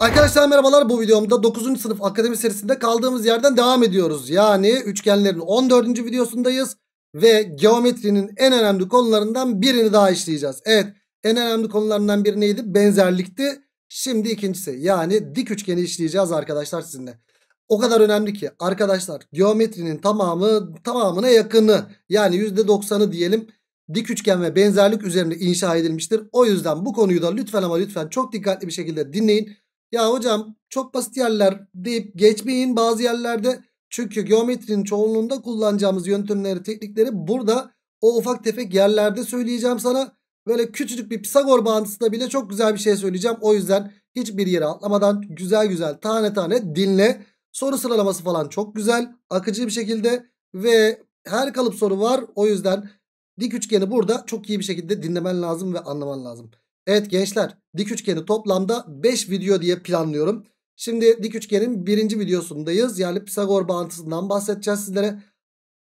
Arkadaşlar merhabalar bu videomda 9. sınıf akademi serisinde kaldığımız yerden devam ediyoruz. Yani üçgenlerin 14. videosundayız ve geometrinin en önemli konularından birini daha işleyeceğiz. Evet en önemli konularından biri neydi? Benzerlikti. Şimdi ikincisi yani dik üçgeni işleyeceğiz arkadaşlar sizinle. O kadar önemli ki arkadaşlar geometrinin tamamı tamamına yakını yani %90'ı diyelim dik üçgen ve benzerlik üzerine inşa edilmiştir. O yüzden bu konuyu da lütfen ama lütfen çok dikkatli bir şekilde dinleyin. Ya hocam çok basit yerler deyip geçmeyin bazı yerlerde. Çünkü geometrinin çoğunluğunda kullanacağımız yöntemleri, teknikleri burada o ufak tefek yerlerde söyleyeceğim sana. Böyle küçücük bir Pisagor bağıntısında bile çok güzel bir şey söyleyeceğim. O yüzden hiçbir yere atlamadan güzel güzel tane tane dinle. Soru sıralaması falan çok güzel. Akıcı bir şekilde ve her kalıp soru var. O yüzden dik üçgeni burada çok iyi bir şekilde dinlemen lazım ve anlaman lazım. Evet gençler dik üçgeni toplamda 5 video diye planlıyorum. Şimdi dik üçgenin birinci videosundayız. Yani Pisagor bağıntısından bahsedeceğiz sizlere.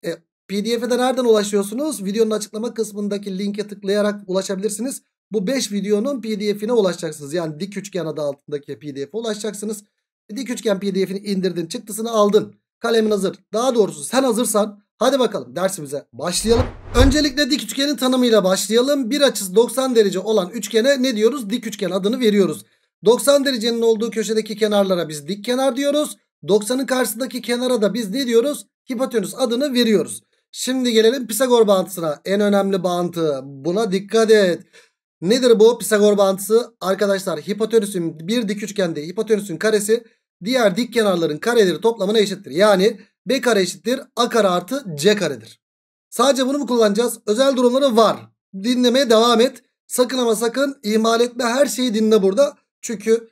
E, PDF'e de nereden ulaşıyorsunuz? Videonun açıklama kısmındaki linke tıklayarak ulaşabilirsiniz. Bu 5 videonun PDF'ine ulaşacaksınız. Yani dik üçgen adı altındaki PDF'e ulaşacaksınız. Dik üçgen PDF'ini indirdin, çıktısını aldın. Kalemin hazır. Daha doğrusu sen hazırsan Hadi bakalım dersimize başlayalım. Öncelikle dik üçgenin tanımıyla başlayalım. Bir açısı 90 derece olan üçgene ne diyoruz? Dik üçgen adını veriyoruz. 90 derecenin olduğu köşedeki kenarlara biz dik kenar diyoruz. 90'ın karşısındaki kenara da biz ne diyoruz? Hipotenüs adını veriyoruz. Şimdi gelelim Pisagor bağıntısına. En önemli bağıntı. Buna dikkat et. Nedir bu Pisagor bağıntısı? Arkadaşlar hipotenüsün bir dik üçgende hipotenüsün karesi diğer dik kenarların kareleri toplamına eşittir. Yani B kare eşittir A kare artı C karedir. Sadece bunu mu kullanacağız? Özel durumları var. Dinlemeye devam et. Sakın ama sakın ihmal etme. Her şeyi dinle burada. Çünkü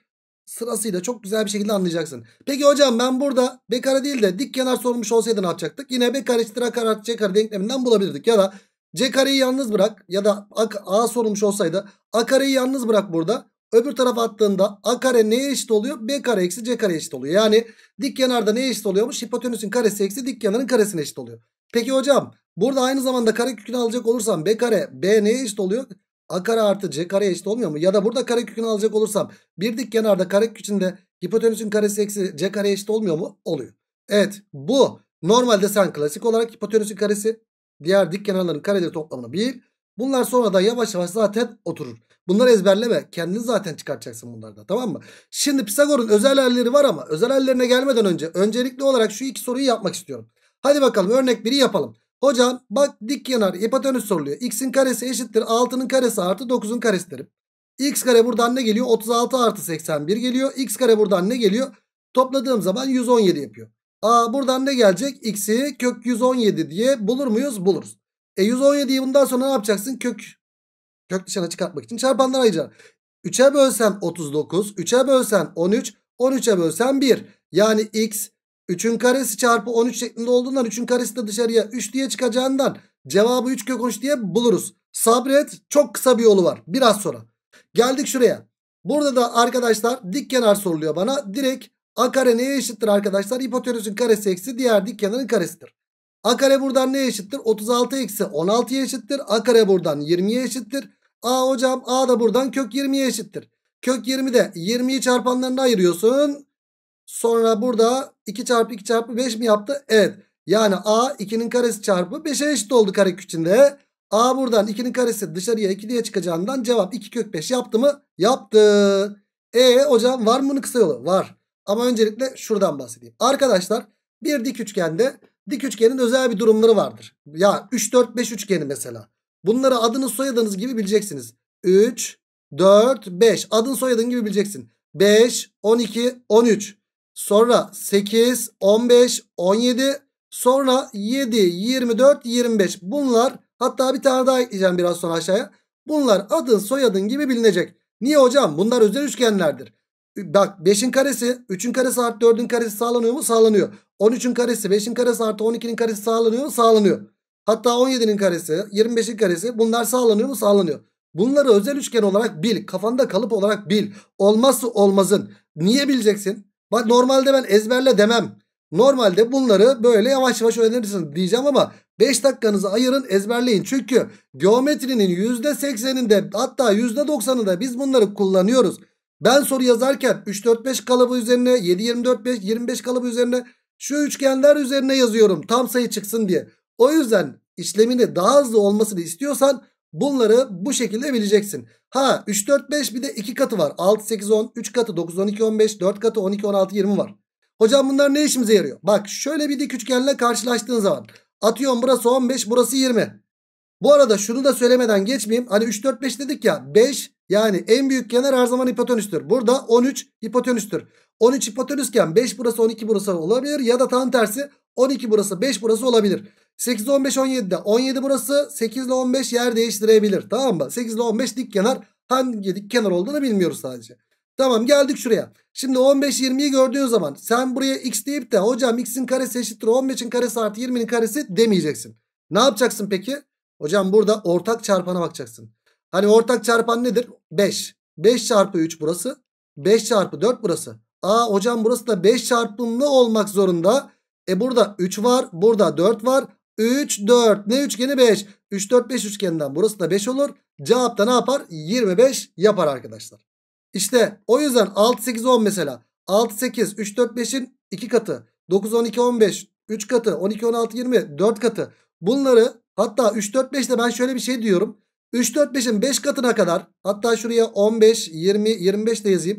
sırasıyla çok güzel bir şekilde anlayacaksın. Peki hocam ben burada B kare değil de dik kenar sormuş olsaydı ne yapacaktık? Yine B kare eşittir A kare artı C kare denkleminden bulabilirdik. Ya da C kareyi yalnız bırak ya da A, A olsaydı A kareyi yalnız bırak burada. Öbür tarafa attığında a kare neye eşit oluyor? B kare eksi c kare eşit oluyor. Yani dik kenarda neye eşit oluyormuş? Hipotenüsün karesi eksi dik kenarın karesine eşit oluyor. Peki hocam burada aynı zamanda kare kökünü alacak olursam b kare b neye eşit oluyor? A kare artı C kare eşit olmuyor mu? Ya da burada kare kökünü alacak olursam bir dik kenarda kare kökünde hipotenüsün karesi eksi C kare eşit olmuyor mu? Oluyor. Evet bu normalde sen klasik olarak hipotenüsün karesi diğer dik kenarların kareleri toplamını bil. Bunlar sonra da yavaş yavaş zaten oturur. Bunları ezberleme. Kendini zaten çıkartacaksın bunlarda tamam mı? Şimdi Pisagor'un özel halleri var ama özel hallerine gelmeden önce öncelikli olarak şu iki soruyu yapmak istiyorum. Hadi bakalım örnek biri yapalım. Hocam bak dik yanar, hipotenüs soruluyor. X'in karesi eşittir 6'nın karesi artı 9'un karesi derim. X kare buradan ne geliyor? 36 artı 81 geliyor. X kare buradan ne geliyor? Topladığım zaman 117 yapıyor. Aa buradan ne gelecek? X'i kök 117 diye bulur muyuz? Buluruz. E 117'yi bundan sonra ne yapacaksın? Kök kök dışına çıkartmak için çarpandan ayıracaksın. 3'e bölsen 39, 3'e bölsen 13, 13'e bölsen 1. Yani x 3'ün karesi çarpı 13 şeklinde olduğundan 3'ün karesi de dışarıya 3 diye çıkacağından cevabı 3 kök 13 diye buluruz. Sabret çok kısa bir yolu var biraz sonra. Geldik şuraya. Burada da arkadaşlar dik kenar soruluyor bana. Direkt a kare neye eşittir arkadaşlar? Hipotenüsün karesi eksi diğer dik kenarın karesidir. A kare buradan ne eşittir? 36 eksi 16'ya eşittir. A kare buradan 20'ye eşittir. A hocam A da buradan kök 20'ye eşittir. Kök 20 de 20'yi çarpanlarına ayırıyorsun. Sonra burada 2 çarpı 2 çarpı 5 mi yaptı? Evet. Yani A 2'nin karesi çarpı 5'e eşit oldu kare içinde. A buradan 2'nin karesi dışarıya 2 diye çıkacağından cevap 2 kök 5 yaptı mı? Yaptı. E hocam var mı bunun kısa yolu? Var. Ama öncelikle şuradan bahsedeyim. Arkadaşlar bir dik üçgende Dik üçgenin özel bir durumları vardır. Ya 3 4 5 üçgeni mesela. Bunları adınız soyadınız gibi bileceksiniz. 3 4 5 adın soyadın gibi bileceksin. 5 12 13 sonra 8 15 17 sonra 7 24 25 bunlar hatta bir tane daha ekleyeceğim biraz sonra aşağıya. Bunlar adın soyadın gibi bilinecek. Niye hocam? Bunlar özel üçgenlerdir. Bak 5'in karesi 3'ün karesi artı 4'ün karesi sağlanıyor mu? Sağlanıyor. 13'ün karesi 5'in karesi artı 12'nin karesi sağlanıyor mu? Sağlanıyor. Hatta 17'nin karesi 25'in karesi bunlar sağlanıyor mu? Sağlanıyor. Bunları özel üçgen olarak bil. Kafanda kalıp olarak bil. Olmazsa olmazın. Niye bileceksin? Bak normalde ben ezberle demem. Normalde bunları böyle yavaş yavaş öğrenirsiniz diyeceğim ama 5 dakikanızı ayırın ezberleyin. Çünkü geometrinin %80'inde hatta %90'ında biz bunları kullanıyoruz. Ben soru yazarken 3-4-5 kalıbı üzerine 7-24-25 5 kalıbı üzerine şu üçgenler üzerine yazıyorum tam sayı çıksın diye. O yüzden işlemini daha hızlı olmasını istiyorsan bunları bu şekilde bileceksin. Ha 3-4-5 bir de 2 katı var. 6-8-10, 3 katı 9-12-15, 4 katı 12-16-20 var. Hocam bunlar ne işimize yarıyor? Bak şöyle bir dik üçgenle karşılaştığın zaman atıyorum burası 15 burası 20. Bu arada şunu da söylemeden geçmeyeyim. Hani 3-4-5 dedik ya 5 yani en büyük kenar her zaman hipotenüstür. Burada 13 hipotenüstür. 13 hipotenüsken 5 burası 12 burası olabilir ya da tam tersi 12 burası 5 burası olabilir. 8 15, 17 de, 17 burası 8 ile 15 yer değiştirebilir. Tamam mı? 8 ile 15 dik kenar hangi dik kenar olduğunu bilmiyoruz sadece. Tamam geldik şuraya. Şimdi 15 20'yi gördüğün zaman sen buraya x deyip de hocam x'in karesi eşittir 15'in karesi artı 20'nin karesi demeyeceksin. Ne yapacaksın peki? Hocam burada ortak çarpana bakacaksın. Hani ortak çarpan nedir? 5. 5 çarpı 3 burası. 5 çarpı 4 burası. Aa hocam burası da 5 çarpımlı olmak zorunda. E burada 3 var. Burada 4 var. 3, 4. Ne üçgeni 5? 3, 4, 5 üçgeninden burası da 5 olur. Cevap da ne yapar? 25 yapar arkadaşlar. İşte o yüzden 6, 8, 10 mesela. 6, 8, 3, 4, 5'in 2 katı. 9, 12, 15. 3 katı. 12, 16, 20. 4 katı. Bunları hatta 3, 4, 5 de ben şöyle bir şey diyorum. 3, 4, 5'in 5 katına kadar hatta şuraya 15, 20, 25 de yazayım.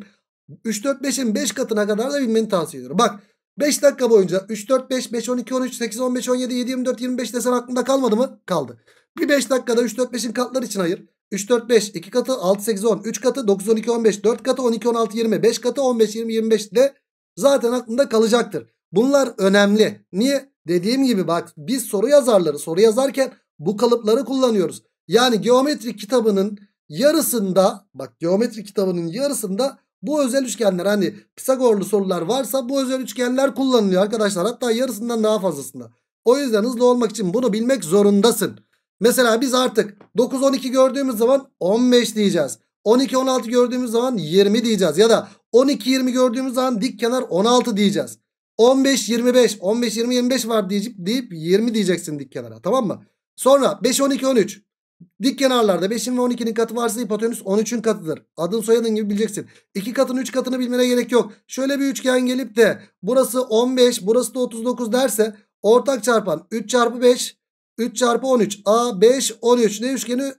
3, 4, 5'in 5 katına kadar da bilmeni tavsiye ediyorum. Bak 5 dakika boyunca 3, 4, 5, 5, 12, 13, 8, 15, 17, 7, 24, 25 desen aklında kalmadı mı? Kaldı. Bir 5 dakikada 3, 4, 5'in katları için ayır. 3, 4, 5, 2 katı, 6, 8, 10, 3 katı, 9, 12, 15, 4 katı, 12, 16, 20, 5 katı, 15, 20, 25 de zaten aklında kalacaktır. Bunlar önemli. Niye? Dediğim gibi bak biz soru yazarları soru yazarken bu kalıpları kullanıyoruz. Yani geometri kitabının yarısında bak geometri kitabının yarısında bu özel üçgenler hani Pisagorlu sorular varsa bu özel üçgenler kullanılıyor arkadaşlar. Hatta yarısından daha fazlasında. O yüzden hızlı olmak için bunu bilmek zorundasın. Mesela biz artık 9-12 gördüğümüz zaman 15 diyeceğiz. 12-16 gördüğümüz zaman 20 diyeceğiz. Ya da 12-20 gördüğümüz zaman dik kenar 16 diyeceğiz. 15-25, 15-20-25 var deyip, deyip 20 diyeceksin dik kenara tamam mı? Sonra 5-12-13. Dik kenarlarda 5'in ve 12'nin katı varsa hipotenüs 13'ün katıdır. Adın soyadın gibi bileceksin. 2 katın 3 katını bilmene gerek yok. Şöyle bir üçgen gelip de burası 15 burası da 39 derse ortak çarpan 3 çarpı 5 3 çarpı 13 a 5 13 ne üçgeni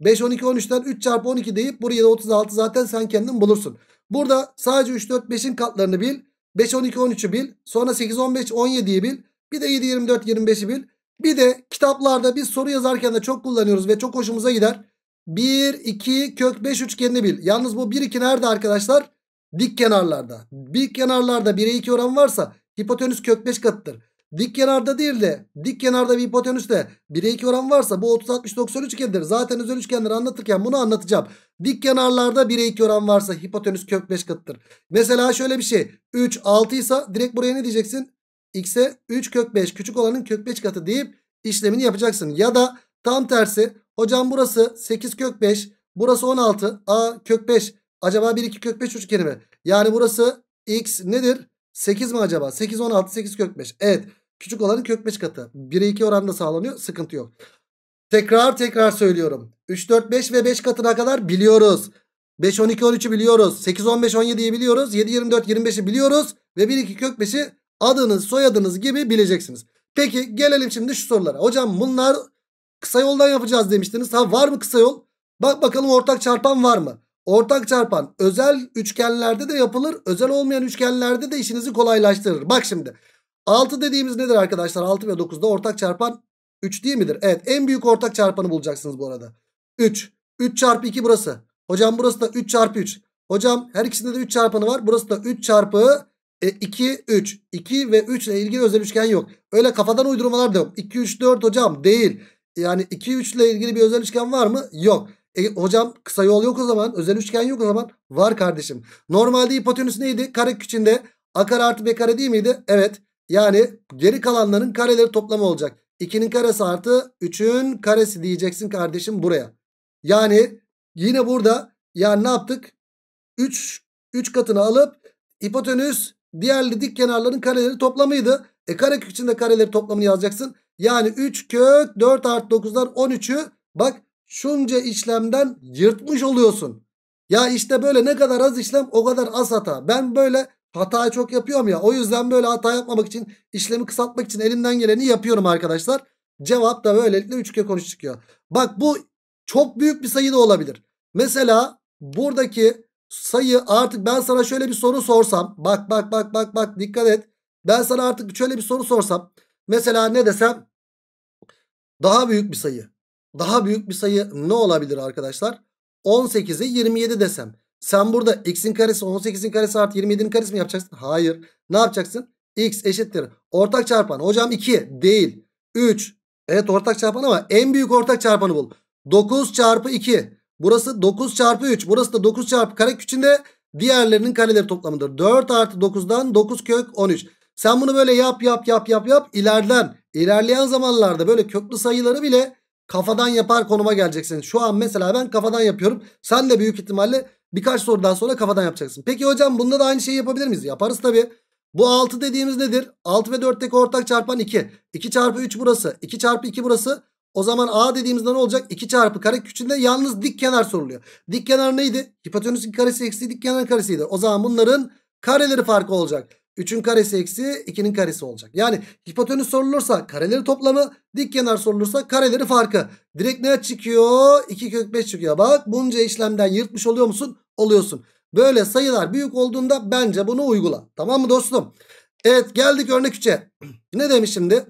5 12 13'ten 3 çarpı 12 deyip buraya da 36 zaten sen kendin bulursun. Burada sadece 3 4 5'in katlarını bil 5 12 13'ü bil sonra 8 15 17'yi bil bir de 7 24 25'i bil. Bir de kitaplarda biz soru yazarken de çok kullanıyoruz ve çok hoşumuza gider. 1, 2, kök 5 üçgenini bil. Yalnız bu 1, 2 nerede arkadaşlar? Dik kenarlarda. Dik kenarlarda 1'e 2 oran varsa hipotenüs kök 5 katıdır. Dik kenarda değil de dik kenarda bir hipotenüs de 1'e 2 oran varsa bu 30 60 90 üçgenidir. Zaten özel üçgenleri anlatırken bunu anlatacağım. Dik kenarlarda 1'e 2 oran varsa hipotenüs kök 5 katıdır. Mesela şöyle bir şey. 3 6 ise direkt buraya ne diyeceksin? x'e 3 kök 5 küçük olanın kök 5 katı deyip işlemini yapacaksın. Ya da tam tersi hocam burası 8 kök 5 burası 16 a kök 5 acaba 1 2 kök 5 üçgeni mi? Yani burası x nedir? 8 mi acaba? 8 16 8 kök 5 evet küçük olanın kök 5 katı 1'e 2 oranında sağlanıyor sıkıntı yok. Tekrar tekrar söylüyorum 3 4 5 ve 5 katına kadar biliyoruz. 5 12 13'ü biliyoruz. 8 15 17'yi biliyoruz. 7 24 25'i biliyoruz ve 1 2 kök 5'i adınız soyadınız gibi bileceksiniz. Peki gelelim şimdi şu sorulara. Hocam bunlar kısa yoldan yapacağız demiştiniz. Ha var mı kısa yol? Bak bakalım ortak çarpan var mı? Ortak çarpan özel üçgenlerde de yapılır. Özel olmayan üçgenlerde de işinizi kolaylaştırır. Bak şimdi 6 dediğimiz nedir arkadaşlar? 6 ve 9'da ortak çarpan 3 değil midir? Evet en büyük ortak çarpanı bulacaksınız bu arada. 3. 3 çarpı 2 burası. Hocam burası da 3 çarpı 3. Hocam her ikisinde de 3 çarpanı var. Burası da 3 çarpı e, 2, 3. 2 ve 3 ile ilgili özel üçgen yok. Öyle kafadan uydurmalar da yok. 2, 3, 4 hocam değil. Yani 2, 3 ile ilgili bir özel üçgen var mı? Yok. E, hocam kısa yol yok o zaman. Özel üçgen yok o zaman. Var kardeşim. Normalde hipotenüs neydi? Kare içinde a kare artı b kare değil miydi? Evet. Yani geri kalanların kareleri toplamı olacak. 2'nin karesi artı 3'ün karesi diyeceksin kardeşim buraya. Yani yine burada yani ne yaptık? 3 3 katını alıp hipotenüs Diğerli dik kenarların kareleri toplamıydı. E kök içinde kareleri toplamını yazacaksın. Yani 3 kök 4 artı 9'dan 13'ü bak şunca işlemden yırtmış oluyorsun. Ya işte böyle ne kadar az işlem o kadar az hata. Ben böyle hatayı çok yapıyorum ya. O yüzden böyle hata yapmamak için işlemi kısaltmak için elimden geleni yapıyorum arkadaşlar. Cevap da böylelikle 3 kök 13 çıkıyor. Bak bu çok büyük bir sayı da olabilir. Mesela buradaki sayı artık ben sana şöyle bir soru sorsam. Bak bak bak bak bak dikkat et. Ben sana artık şöyle bir soru sorsam. Mesela ne desem? Daha büyük bir sayı. Daha büyük bir sayı ne olabilir arkadaşlar? 18'e 27 desem. Sen burada x'in karesi 18'in karesi artı 27'in karesi mi yapacaksın? Hayır. Ne yapacaksın? x eşittir. Ortak çarpan. Hocam 2 değil. 3. Evet ortak çarpan ama en büyük ortak çarpanı bul. 9 çarpı 2. Burası 9 çarpı 3. Burası da 9 çarpı kare küçüğünde diğerlerinin kareleri toplamıdır. 4 artı 9'dan 9 kök 13. Sen bunu böyle yap yap yap yap yap ileriden ilerleyen zamanlarda böyle köklü sayıları bile kafadan yapar konuma geleceksin. Şu an mesela ben kafadan yapıyorum. Sen de büyük ihtimalle birkaç sorudan sonra kafadan yapacaksın. Peki hocam bunda da aynı şeyi yapabilir miyiz? Yaparız tabi. Bu 6 dediğimiz nedir? 6 ve 4'teki ortak çarpan 2. 2 çarpı 3 burası. 2 çarpı 2 burası. O zaman A dediğimizde ne olacak? 2 çarpı kare küçüğünde yalnız dik kenar soruluyor. Dik kenar neydi? Hipotenüsün karesi eksi dik kenar karesiydi. O zaman bunların kareleri farkı olacak. 3'ün karesi eksi 2'nin karesi olacak. Yani hipotenüs sorulursa kareleri toplamı, dik kenar sorulursa kareleri farkı. Direkt ne çıkıyor? 2 kök 5 çıkıyor. Bak bunca işlemden yırtmış oluyor musun? Oluyorsun. Böyle sayılar büyük olduğunda bence bunu uygula. Tamam mı dostum? Evet geldik örnek 3'e. Ne demiş şimdi?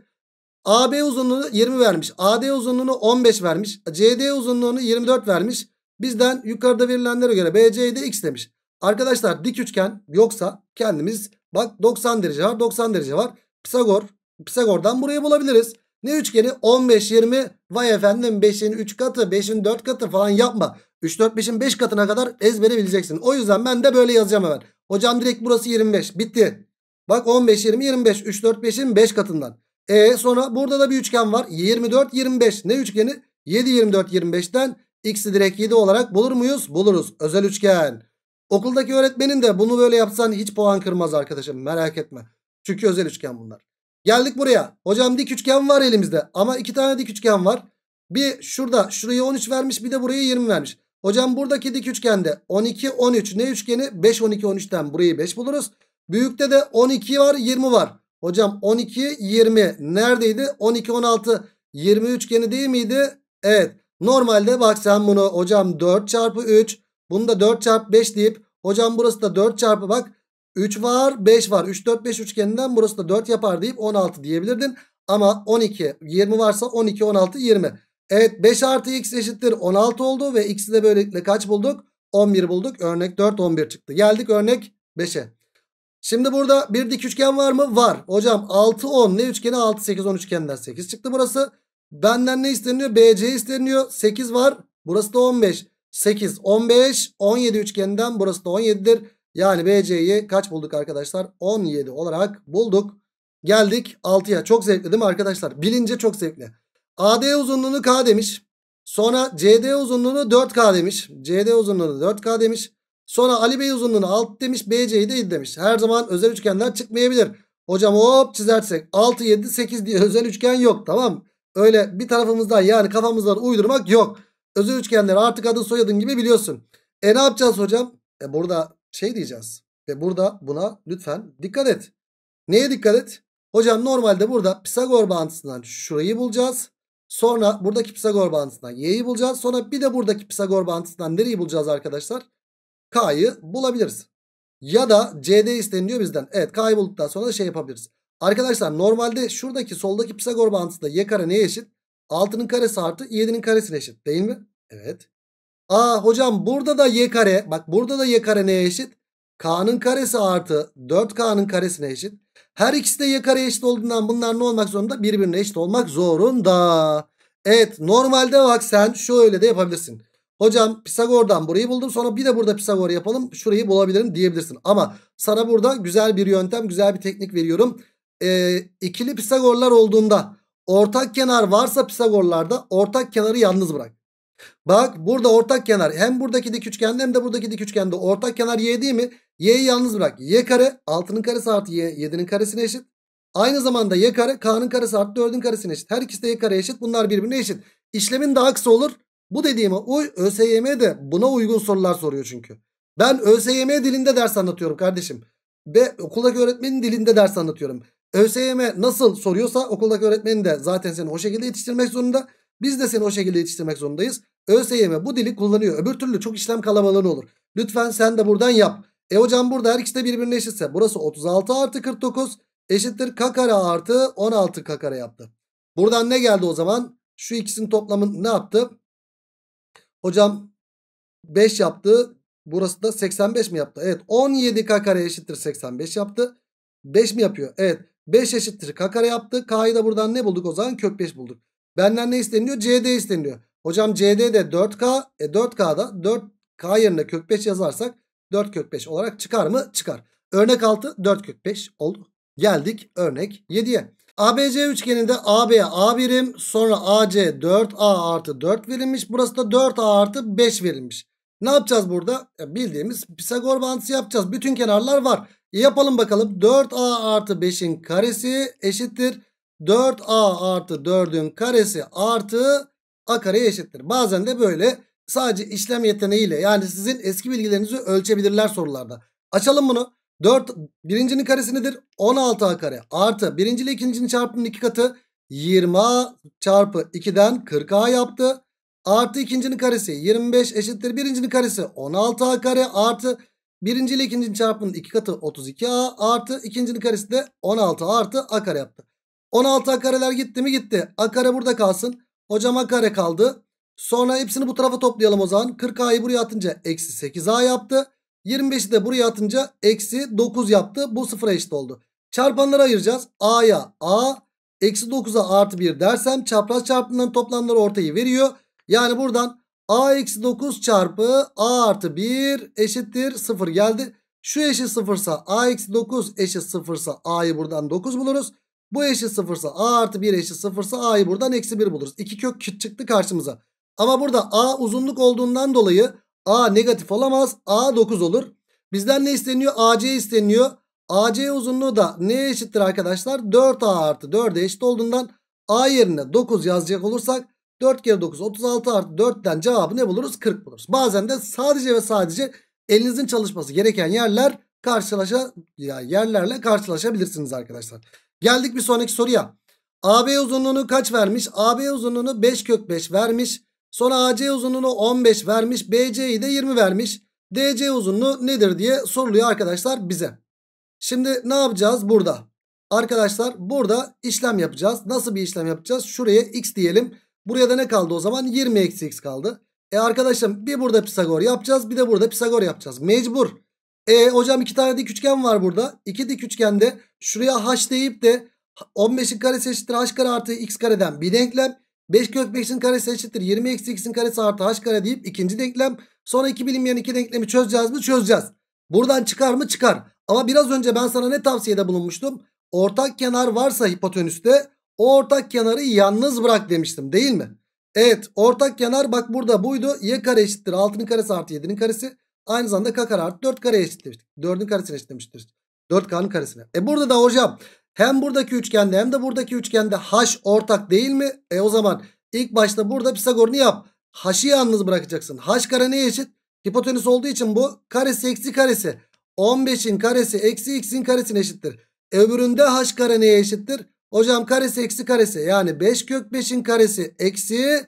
AB uzunluğunu 20 vermiş. AD uzunluğunu 15 vermiş. CD uzunluğunu 24 vermiş. Bizden yukarıda verilenlere göre BC'yi de x demiş. Arkadaşlar dik üçgen yoksa kendimiz bak 90 derece var 90 derece var. Pisagor Pisagor'dan burayı bulabiliriz. Ne üçgeni? 15, 20. Vay efendim 5'in 3 katı, 5'in 4 katı falan yapma. 3, 4, 5'in 5 katına kadar ezbere bileceksin. O yüzden ben de böyle yazacağım hemen. Hocam direkt burası 25. Bitti. Bak 15, 20, 25. 3, 4, 5'in 5 katından. E sonra burada da bir üçgen var. 24 25. Ne üçgeni? 7 24 25'ten x'i direkt 7 olarak bulur muyuz? Buluruz. Özel üçgen. Okuldaki öğretmenin de bunu böyle yapsan hiç puan kırmaz arkadaşım. Merak etme. Çünkü özel üçgen bunlar. Geldik buraya. Hocam dik üçgen var elimizde. Ama iki tane dik üçgen var. Bir şurada şuraya 13 vermiş bir de buraya 20 vermiş. Hocam buradaki dik üçgende 12 13 ne üçgeni? 5 12 13'ten burayı 5 buluruz. Büyükte de 12 var 20 var. Hocam 12 20 neredeydi? 12 16 20 üçgeni değil miydi? Evet. Normalde bak sen bunu hocam 4 çarpı 3 bunu da 4 çarpı 5 deyip hocam burası da 4 çarpı bak 3 var 5 var 3 4 5 üçgeninden burası da 4 yapar deyip 16 diyebilirdin. Ama 12 20 varsa 12 16 20. Evet 5 artı x eşittir 16 oldu ve x'i de böylelikle kaç bulduk? 11 bulduk. Örnek 4 11 çıktı. Geldik örnek 5'e. Şimdi burada bir dik üçgen var mı? Var. Hocam 6 10 ne üçgeni 6 8 10 üçgeninden 8 çıktı burası. Benden ne isteniyor? BC isteniyor. 8 var. Burası da 15. 8 15 17 üçgeninden burası da 17'dir. Yani BC'yi kaç bulduk arkadaşlar? 17 olarak bulduk. Geldik 6'ya. Çok zevkli değil mi arkadaşlar? Bilince çok zevkli. AD uzunluğunu K demiş. Sonra CD uzunluğunu 4K demiş. CD uzunluğunu 4K demiş. Sonra Ali Bey uzunluğunu alt demiş. BC'yi de 7 demiş. Her zaman özel üçgenler çıkmayabilir. Hocam hop çizersek 6, 7, 8 diye özel üçgen yok tamam Öyle bir tarafımızda yani kafamızdan uydurmak yok. Özel üçgenleri artık adın soyadın gibi biliyorsun. E ne yapacağız hocam? E burada şey diyeceğiz. Ve burada buna lütfen dikkat et. Neye dikkat et? Hocam normalde burada Pisagor bağıntısından şurayı bulacağız. Sonra buradaki Pisagor bağıntısından y'yi bulacağız. Sonra bir de buradaki Pisagor bağıntısından nereyi bulacağız arkadaşlar? K'yı bulabiliriz. Ya da CD isteniliyor bizden. Evet K'yı bulduktan sonra da şey yapabiliriz. Arkadaşlar normalde şuradaki soldaki Pisagor bağıntısında y kare neye eşit? 6'nın karesi artı 7'nin karesine eşit değil mi? Evet. Aa hocam burada da y kare. Bak burada da y kare neye eşit? K'nın karesi artı 4K'nın karesine eşit. Her ikisi de y kare eşit olduğundan bunlar ne olmak zorunda? Birbirine eşit olmak zorunda. Evet normalde bak sen şöyle de yapabilirsin. Hocam Pisagor'dan burayı buldum. Sonra bir de burada Pisagor yapalım. Şurayı bulabilirim diyebilirsin. Ama sana burada güzel bir yöntem, güzel bir teknik veriyorum. Ee, ikili Pisagorlar olduğunda ortak kenar varsa Pisagorlarda ortak kenarı yalnız bırak. Bak burada ortak kenar hem buradaki dik üçgende hem de buradaki dik üçgende ortak kenar y değil mi? Y'yi yalnız bırak. Y kare 6'nın karesi artı y 7'nin karesine eşit. Aynı zamanda y kare k'nın karesi artı 4'ün karesine eşit. Her ikisi de y kare eşit. Bunlar birbirine eşit. İşlemin daha kısa olur. Bu dediğime uy ÖSYM de buna uygun sorular soruyor çünkü. Ben ÖSYM dilinde ders anlatıyorum kardeşim. Ve okuldaki öğretmenin dilinde ders anlatıyorum. ÖSYM nasıl soruyorsa okuldaki öğretmenin de zaten seni o şekilde yetiştirmek zorunda. Biz de seni o şekilde yetiştirmek zorundayız. ÖSYM bu dili kullanıyor. Öbür türlü çok işlem kalabalığı olur. Lütfen sen de buradan yap. E hocam burada her ikisi de birbirine eşitse. Burası 36 artı 49 eşittir k kare artı 16 k kare yaptı. Buradan ne geldi o zaman? Şu ikisinin toplamı ne yaptı? Hocam 5 yaptı. Burası da 85 mi yaptı? Evet 17k kare eşittir 85 yaptı. 5 mi yapıyor? Evet 5 eşittir k kare yaptı. K'yı da buradan ne bulduk o zaman? Kök 5 bulduk. Benden ne isteniyor? CD isteniyor. Hocam CD de 4K. E 4K'da 4K yerine kök 5 yazarsak 4 kök 5 olarak çıkar mı? Çıkar. Örnek 6 4 kök 5 oldu. Geldik örnek 7'ye. ABC üçgeninde AB A birim sonra AC 4A artı 4 verilmiş. Burası da 4A artı 5 verilmiş. Ne yapacağız burada? Ya bildiğimiz Pisagor bağıntısı yapacağız. Bütün kenarlar var. yapalım bakalım. 4A artı 5'in karesi eşittir. 4A artı 4'ün karesi artı A kareye eşittir. Bazen de böyle sadece işlem yeteneğiyle yani sizin eski bilgilerinizi ölçebilirler sorularda. Açalım bunu. 4 birincinin karesi nedir? 16a kare artı birinci ile ikincinin çarpımının iki katı 20a çarpı 2'den 40a yaptı. Artı ikincinin karesi 25 eşittir birincinin karesi 16a kare artı birinci ile ikincinin çarpımının iki katı 32a artı ikincinin karesi de 16 artı a kare yaptı. 16a kareler gitti mi gitti. A kare burada kalsın. Hocam a kare kaldı. Sonra hepsini bu tarafa toplayalım o zaman. 40a'yı buraya atınca eksi 8a yaptı. 25'i de buraya atınca eksi 9 yaptı. Bu sıfıra eşit oldu. Çarpanları ayıracağız. A'ya A, eksi 9'a artı 1 dersem çapraz çarpımların toplamları ortayı veriyor. Yani buradan A eksi 9 çarpı A artı 1 eşittir 0 geldi. Şu eşit 0 ise A eksi 9 eşit 0 ise A'yı buradan 9 buluruz. Bu eşit 0 ise A artı 1 eşit 0 ise A'yı buradan eksi 1 buluruz. İki kök çıktı karşımıza. Ama burada A uzunluk olduğundan dolayı A negatif olamaz. A 9 olur. Bizden ne isteniyor? AC isteniyor. AC uzunluğu da neye eşittir arkadaşlar? 4A artı 4'e eşit olduğundan A yerine 9 yazacak olursak 4 kere 9 36 artı 4'ten cevabı ne buluruz? 40 buluruz. Bazen de sadece ve sadece elinizin çalışması gereken yerler karşılaşa ya yerlerle karşılaşabilirsiniz arkadaşlar. Geldik bir sonraki soruya. AB uzunluğunu kaç vermiş? AB uzunluğunu 5 kök 5 vermiş. Sonra AC uzunluğunu 15 vermiş. BC'yi de 20 vermiş. DC uzunluğu nedir diye soruluyor arkadaşlar bize. Şimdi ne yapacağız burada? Arkadaşlar burada işlem yapacağız. Nasıl bir işlem yapacağız? Şuraya x diyelim. Buraya da ne kaldı o zaman? 20 x kaldı. E arkadaşım bir burada Pisagor yapacağız bir de burada Pisagor yapacağız. Mecbur. E hocam iki tane dik üçgen var burada. İki dik üçgende şuraya h deyip de 15'in karesi eşittir h kare artı x kareden bir denklem. 5 kök 5'in karesi eşittir. 20 eksi x'in karesi artı h kare deyip ikinci denklem. Sonra iki bilinmeyen iki denklemi çözeceğiz mi? Çözeceğiz. Buradan çıkar mı? Çıkar. Ama biraz önce ben sana ne tavsiyede bulunmuştum? Ortak kenar varsa hipotenüste o ortak kenarı yalnız bırak demiştim değil mi? Evet ortak kenar bak burada buydu. Y kare eşittir 6'nın karesi artı 7'nin karesi. Aynı zamanda k kare artı 4 kare eşittir. 4'ün karesine eşitlemiştir. 4k'nın karesine. E burada da hocam hem buradaki üçgende hem de buradaki üçgende h ortak değil mi? E o zaman ilk başta burada Pisagor'unu yap. H'ı yalnız bırakacaksın. H kare neye eşit? Hipotenüs olduğu için bu karesi eksi karesi. 15'in karesi eksi x'in karesine eşittir. Öbüründe h kare neye eşittir? Hocam karesi eksi karesi. Yani 5 kök 5'in karesi eksi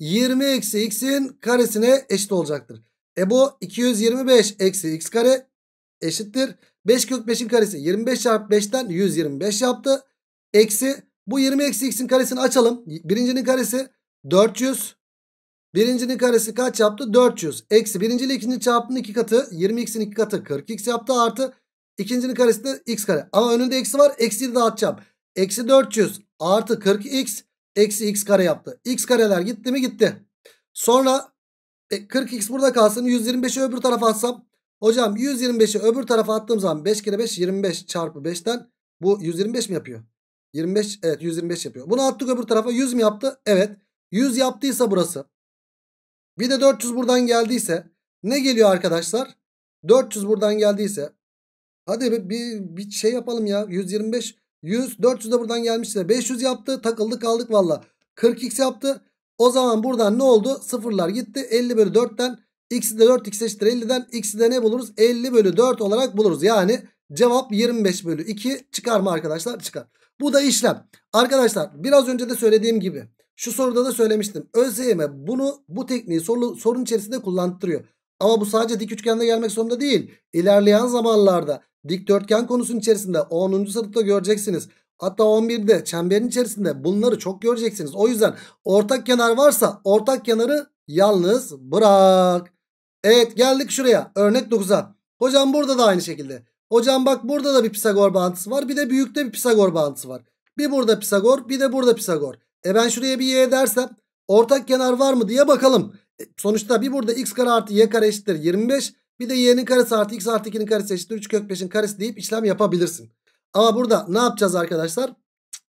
20 eksi x'in karesine eşit olacaktır. E bu 225 eksi x kare eşittir. 5 kök 5'in karesi 25 çarpı 5'ten 125 yaptı. Eksi bu 20 eksi x'in karesini açalım. Birincinin karesi 400. Birincinin karesi kaç yaptı? 400. Eksi birinci ile ikinci çarpımın iki katı. 20x'in iki katı 40x yaptı. Artı ikincinin karesi de x kare. Ama önünde eksi var. Eksiyi de dağıtacağım. Eksi 400 artı 40x eksi x kare yaptı. X kareler gitti mi gitti. Sonra 40x e, burada kalsın. 125'i öbür tarafa atsam Hocam 125'i öbür tarafa attığım zaman 5 kere 5 25 çarpı 5'ten bu 125 mi yapıyor? 25 evet 125 yapıyor. Bunu attık öbür tarafa 100 mi yaptı? Evet. 100 yaptıysa burası. Bir de 400 buradan geldiyse ne geliyor arkadaşlar? 400 buradan geldiyse hadi bir, bir, bir şey yapalım ya. 125 100 400 de buradan gelmişse 500 yaptı. Takıldı kaldık valla. 40x yaptı. O zaman buradan ne oldu? Sıfırlar gitti. 50 bölü 4'ten X'i de 4 x eşittir 50'den x'i de ne buluruz? 50 bölü 4 olarak buluruz. Yani cevap 25 bölü 2 çıkar mı arkadaşlar? Çıkar. Bu da işlem. Arkadaşlar biraz önce de söylediğim gibi şu soruda da söylemiştim. ÖSYM bunu bu tekniği soru, sorun içerisinde kullandırıyor. Ama bu sadece dik üçgende gelmek zorunda değil. İlerleyen zamanlarda dikdörtgen konusunun içerisinde 10. sınıfta göreceksiniz. Hatta 11'de çemberin içerisinde bunları çok göreceksiniz. O yüzden ortak kenar varsa ortak kenarı yalnız bırak. Evet geldik şuraya örnek 9'a. Hocam burada da aynı şekilde. Hocam bak burada da bir Pisagor bağıntısı var. Bir de büyükte bir Pisagor bağıntısı var. Bir burada Pisagor bir de burada Pisagor. E ben şuraya bir y dersem ortak kenar var mı diye bakalım. E, sonuçta bir burada x kare artı y kare eşittir 25. Bir de y'nin karesi artı x artı 2'nin karesi eşittir 3 kök 5'in karesi deyip işlem yapabilirsin. Ama burada ne yapacağız arkadaşlar?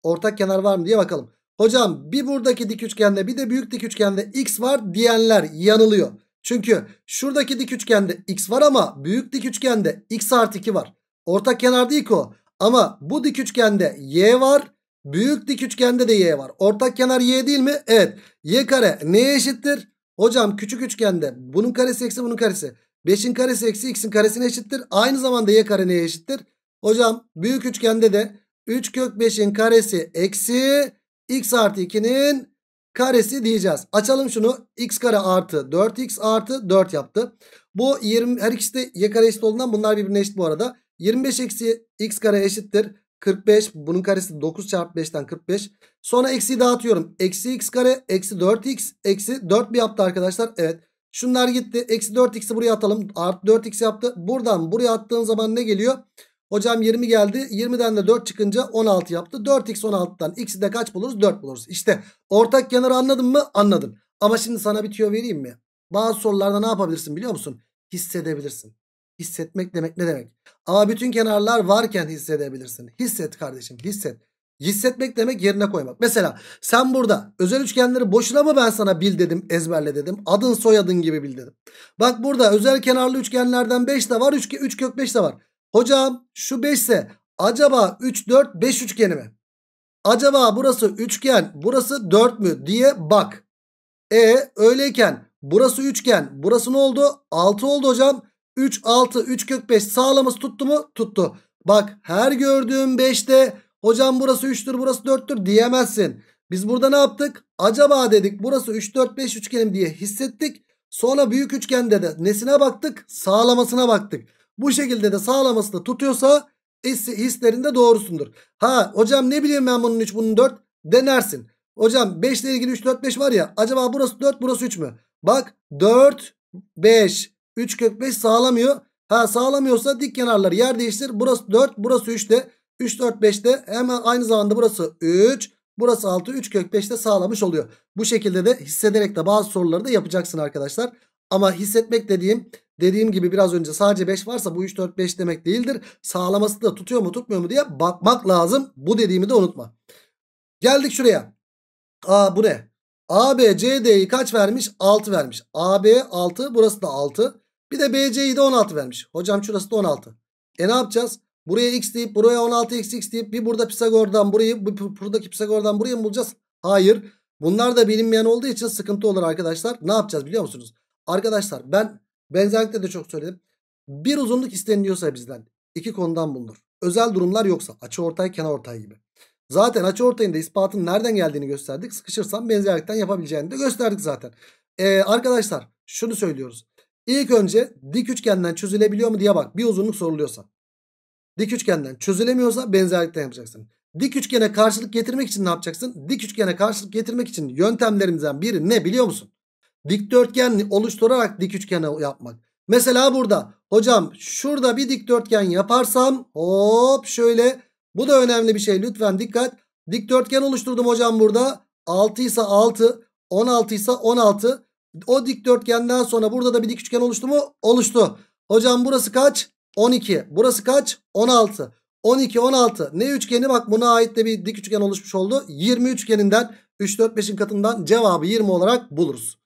Ortak kenar var mı diye bakalım. Hocam bir buradaki dik üçgende bir de büyük dik üçgende x var diyenler yanılıyor. Çünkü şuradaki dik üçgende x var ama büyük dik üçgende x artı 2 var. Ortak kenar değil ki o. Ama bu dik üçgende y var. Büyük dik üçgende de y var. Ortak kenar y değil mi? Evet. Y kare neye eşittir? Hocam küçük üçgende bunun karesi eksi bunun karesi. 5'in karesi eksi x'in karesine eşittir. Aynı zamanda y kare neye eşittir? Hocam büyük üçgende de 3 kök 5'in karesi eksi x artı 2'nin karesi diyeceğiz. Açalım şunu. x kare artı 4x artı 4 yaptı. Bu 20, her ikisi de y kare eşit olduğundan bunlar birbirine eşit bu arada. 25 eksi x kare eşittir. 45 bunun karesi 9 çarpı 5'ten 45. Sonra eksiyi dağıtıyorum. Eksi x kare eksi 4x eksi 4 bir yaptı arkadaşlar. Evet şunlar gitti. Eksi 4x'i buraya atalım. Artı 4x yaptı. Buradan buraya attığım zaman ne geliyor? Hocam 20 geldi. 20'den de 4 çıkınca 16 yaptı. 4x 16'dan x'i de kaç buluruz? 4 buluruz. İşte ortak kenarı anladın mı? Anladın. Ama şimdi sana bir tüyo vereyim mi? Bazı sorularda ne yapabilirsin biliyor musun? Hissedebilirsin. Hissetmek demek ne demek? Ama bütün kenarlar varken hissedebilirsin. Hisset kardeşim hisset. Hissetmek demek yerine koymak. Mesela sen burada özel üçgenleri boşuna mı ben sana bil dedim ezberle dedim. Adın soyadın gibi bil dedim. Bak burada özel kenarlı üçgenlerden 5 de var 3, kök 5 de var. Hocam şu 5 ise acaba 3 4 5 üçgeni mi? Acaba burası üçgen burası 4 mü diye bak. E öyleyken burası üçgen burası ne oldu? 6 oldu hocam. 3 6 3 kök 5 sağlamız tuttu mu? Tuttu. Bak her gördüğüm 5'te hocam burası 3'tür burası 4'tür diyemezsin. Biz burada ne yaptık? Acaba dedik burası 3 4 5 üçgenim diye hissettik. Sonra büyük üçgende de nesine baktık? Sağlamasına baktık. Bu şekilde de sağlaması da tutuyorsa hislerinde doğrusundur. Ha hocam ne bileyim ben bunun 3 bunun 4 denersin. Hocam 5 ile ilgili 3 4 5 var ya acaba burası 4 burası 3 mü? Bak 4 5 3 kök 5 sağlamıyor. Ha sağlamıyorsa dik kenarları yer değiştir. Burası 4 burası 3 de 3 4 5 de hemen aynı zamanda burası 3 burası 6 3 kök 5 de sağlamış oluyor. Bu şekilde de hissederek de bazı soruları da yapacaksın arkadaşlar. Ama hissetmek dediğim Dediğim gibi biraz önce sadece 5 varsa bu 3 4 5 demek değildir. Sağlaması da tutuyor mu tutmuyor mu diye bakmak lazım. Bu dediğimi de unutma. Geldik şuraya. Aa bu ne? AB CD'yi kaç vermiş? 6 vermiş. AB 6 burası da 6. Bir de BC'yi de 16 vermiş. Hocam şurası da 16. E ne yapacağız? Buraya x deyip buraya 16 x x deyip bir burada Pisagor'dan burayı bir buradaki Pisagor'dan burayı mı bulacağız? Hayır. Bunlar da bilinmeyen olduğu için sıkıntı olur arkadaşlar. Ne yapacağız biliyor musunuz? Arkadaşlar ben Benzerlikte de çok söyledim. Bir uzunluk isteniliyorsa bizden iki konudan bulunur. Özel durumlar yoksa açı ortay kenar ortay gibi. Zaten açı ortayında ispatın nereden geldiğini gösterdik. Sıkışırsan benzerlikten yapabileceğini de gösterdik zaten. Ee, arkadaşlar şunu söylüyoruz. İlk önce dik üçgenden çözülebiliyor mu diye bak. Bir uzunluk soruluyorsa. Dik üçgenden çözülemiyorsa benzerlikten yapacaksın. Dik üçgene karşılık getirmek için ne yapacaksın? Dik üçgene karşılık getirmek için yöntemlerimizden biri ne biliyor musun? Dikdörtgen oluşturarak dik üçgen yapmak. Mesela burada hocam şurada bir dikdörtgen yaparsam hop şöyle bu da önemli bir şey lütfen dikkat. Dikdörtgen oluşturdum hocam burada 6 ise 6 16 ise 16 o dikdörtgenden sonra burada da bir dik üçgen oluştu mu? Oluştu. Hocam burası kaç? 12. Burası kaç? 16. 12 16 ne üçgeni bak buna ait de bir dik üçgen oluşmuş oldu. 20 üçgeninden 3 4 5'in katından cevabı 20 olarak buluruz.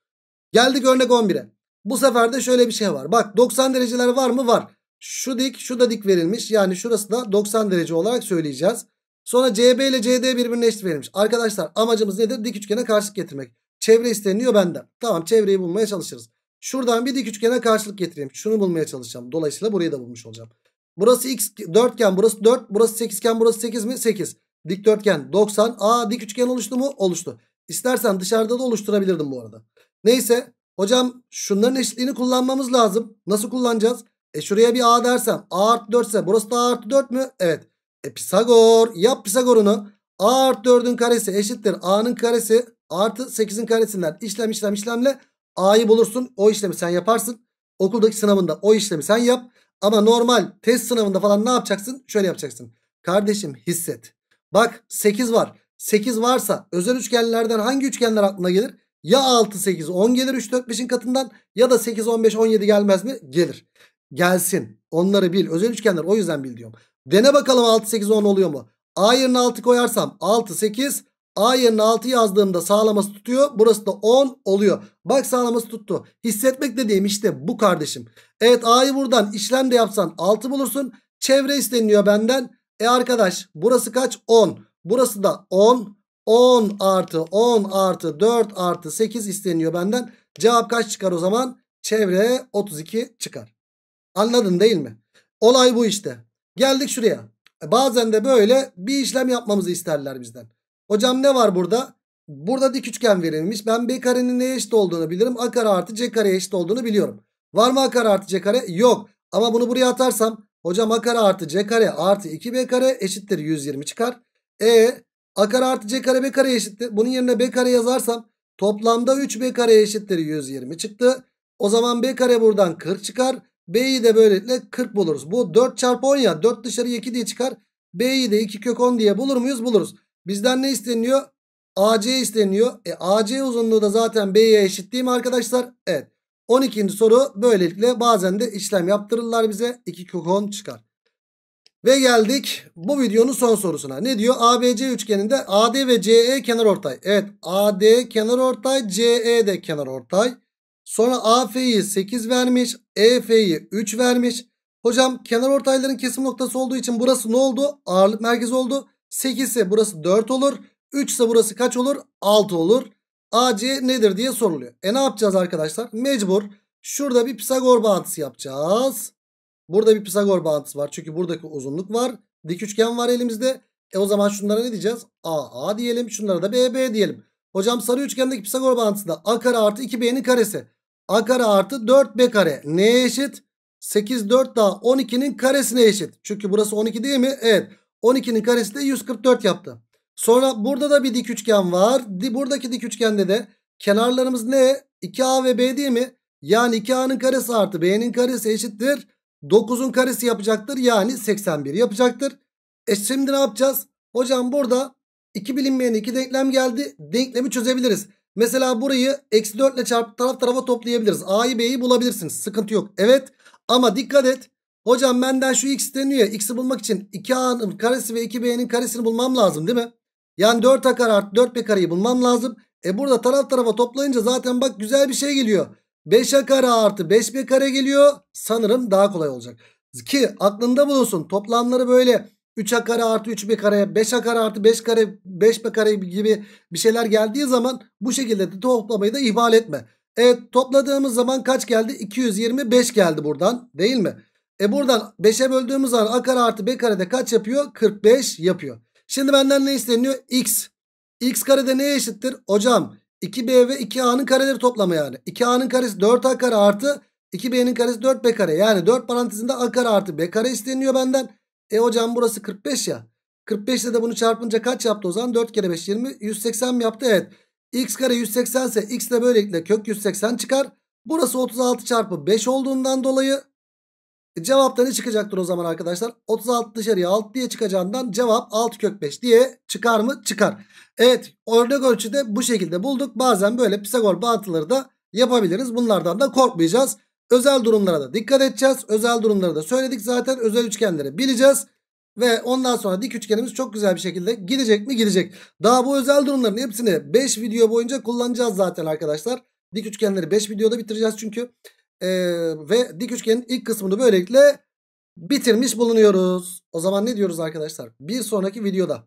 Geldik örnek 11'e. Bu sefer de şöyle bir şey var. Bak 90 dereceler var mı? Var. Şu dik şu da dik verilmiş. Yani şurası da 90 derece olarak söyleyeceğiz. Sonra CB ile CD birbirine eşit verilmiş. Arkadaşlar amacımız nedir? Dik üçgene karşılık getirmek. Çevre isteniyor benden. Tamam çevreyi bulmaya çalışırız. Şuradan bir dik üçgene karşılık getireyim. Şunu bulmaya çalışacağım. Dolayısıyla burayı da bulmuş olacağım. Burası x dörtgen burası 4 burası 8 iken burası 8 mi? 8. Dikdörtgen 90. Aa dik üçgen oluştu mu? Oluştu. İstersen dışarıda da oluşturabilirdim bu arada. Neyse hocam şunların eşitliğini kullanmamız lazım. Nasıl kullanacağız? E şuraya bir a dersem a artı 4 ise burası da a artı 4 mü? Evet. E Pisagor yap Pisagor'unu. a artı 4'ün karesi eşittir a'nın karesi artı 8'in karesinden işlem işlem işlemle a'yı bulursun. O işlemi sen yaparsın. Okuldaki sınavında o işlemi sen yap. Ama normal test sınavında falan ne yapacaksın? Şöyle yapacaksın. Kardeşim hisset. Bak 8 var. 8 varsa özel üçgenlerden hangi üçgenler aklına gelir? Ya 6 8 10 gelir 3 4 5'in katından ya da 8 15 17 gelmez mi? Gelir. Gelsin. Onları bil. Özel üçgenler o yüzden bil diyorum. Dene bakalım 6 8 10 oluyor mu? A yerine 6 koyarsam 6 8 A yerine 6 yazdığımda sağlaması tutuyor. Burası da 10 oluyor. Bak sağlaması tuttu. Hissetmek dediğim işte bu kardeşim. Evet A'yı buradan işlem de yapsan 6 bulursun. Çevre isteniyor benden. E arkadaş burası kaç? 10. Burası da 10. 10 artı 10 artı 4 artı 8 isteniyor benden. Cevap kaç çıkar o zaman? Çevre 32 çıkar. Anladın değil mi? Olay bu işte. Geldik şuraya. E, bazen de böyle bir işlem yapmamızı isterler bizden. Hocam ne var burada? Burada dik üçgen verilmiş. Ben B karenin neye eşit olduğunu bilirim. A kare artı C kareye eşit olduğunu biliyorum. Var mı A kare artı C kare? Yok. Ama bunu buraya atarsam hocam A kare artı C kare artı 2B kare eşittir 120 çıkar. E A kare artı C kare B kare eşittir. Bunun yerine B kare yazarsam toplamda 3B kare eşittir 120 çıktı. O zaman B kare buradan 40 çıkar. B'yi de böylelikle 40 buluruz. Bu 4 çarpı 10 ya 4 dışarı 2 diye çıkar. B'yi de 2 kök 10 diye bulur muyuz? Buluruz. Bizden ne isteniyor? AC isteniyor. E AC uzunluğu da zaten B'ye eşit değil mi arkadaşlar? Evet. 12. soru böylelikle bazen de işlem yaptırırlar bize. 2 kök 10 çıkar. Ve geldik bu videonun son sorusuna. Ne diyor? ABC üçgeninde AD ve CE kenarortay. Evet AD kenarortay, CE de kenarortay. Sonra AF'yi 8 vermiş, EF'yi 3 vermiş. Hocam kenarortayların kesim noktası olduğu için burası ne oldu? Ağırlık merkezi oldu. 8 ise burası 4 olur. 3 ise burası kaç olur? 6 olur. AC nedir diye soruluyor. E ne yapacağız arkadaşlar? Mecbur şurada bir Pisagor bağıntısı yapacağız. Burada bir Pisagor bağıntısı var. Çünkü buradaki uzunluk var. Dik üçgen var elimizde. E o zaman şunlara ne diyeceğiz? A, A diyelim. Şunlara da B, B diyelim. Hocam sarı üçgendeki Pisagor bağıntısı da A kare artı 2B'nin karesi. A kare artı 4B kare. Neye eşit? 8, 4 daha 12'nin karesine eşit. Çünkü burası 12 değil mi? Evet. 12'nin karesi de 144 yaptı. Sonra burada da bir dik üçgen var. Buradaki dik üçgende de kenarlarımız ne? 2A ve B değil mi? Yani 2A'nın karesi artı B'nin karesi eşittir. 9'un karesi yapacaktır. Yani 81 yapacaktır. E şimdi ne yapacağız? Hocam burada 2 bilinmeyen 2 denklem geldi. Denklemi çözebiliriz. Mesela burayı eksi 4 ile çarpıp taraf tarafa toplayabiliriz. A'yı B'yi bulabilirsiniz. Sıkıntı yok. Evet ama dikkat et. Hocam benden şu x deniyor X'i bulmak için 2A'nın karesi ve 2B'nin karesini bulmam lazım değil mi? Yani 4A kare artı 4B kareyi bulmam lazım. E burada taraf tarafa toplayınca zaten bak güzel bir şey geliyor. 5'e kare artı 5b kare geliyor. Sanırım daha kolay olacak. Ki aklında bulunsun toplamları böyle 3a kare artı 3b kare 5a kare artı 5 kare 5b kare gibi bir şeyler geldiği zaman bu şekilde de toplamayı da ihmal etme. Evet topladığımız zaman kaç geldi? 225 geldi buradan değil mi? E buradan 5'e böldüğümüz zaman a kare artı b kare de kaç yapıyor? 45 yapıyor. Şimdi benden ne isteniyor? x. x kare de neye eşittir? Hocam 2b ve 2a'nın kareleri toplama yani. 2a'nın karesi 4a kare artı 2b'nin karesi 4b kare. Yani 4 parantezinde a kare artı b kare isteniyor benden. E hocam burası 45 ya. 45 ile de bunu çarpınca kaç yaptı o zaman? 4 kere 5 20. 180 mi yaptı? Evet. x kare 180 ise x de böylelikle kök 180 çıkar. Burası 36 çarpı 5 olduğundan dolayı e, cevap da ne çıkacaktır o zaman arkadaşlar? 36 dışarıya 6 diye çıkacağından cevap 6 kök 5 diye çıkar mı? Çıkar. Evet örnek ölçüde bu şekilde bulduk. Bazen böyle Pisagor bağıntıları da yapabiliriz. Bunlardan da korkmayacağız. Özel durumlara da dikkat edeceğiz. Özel durumları da söyledik zaten. Özel üçgenleri bileceğiz. Ve ondan sonra dik üçgenimiz çok güzel bir şekilde gidecek mi gidecek. Daha bu özel durumların hepsini 5 video boyunca kullanacağız zaten arkadaşlar. Dik üçgenleri 5 videoda bitireceğiz çünkü. Ee, ve dik üçgenin ilk kısmını böylelikle bitirmiş bulunuyoruz. O zaman ne diyoruz arkadaşlar? Bir sonraki videoda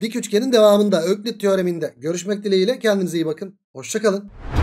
dik üçgenin devamında Öklit teoreminde görüşmek dileğiyle kendinize iyi bakın. Hoşçakalın.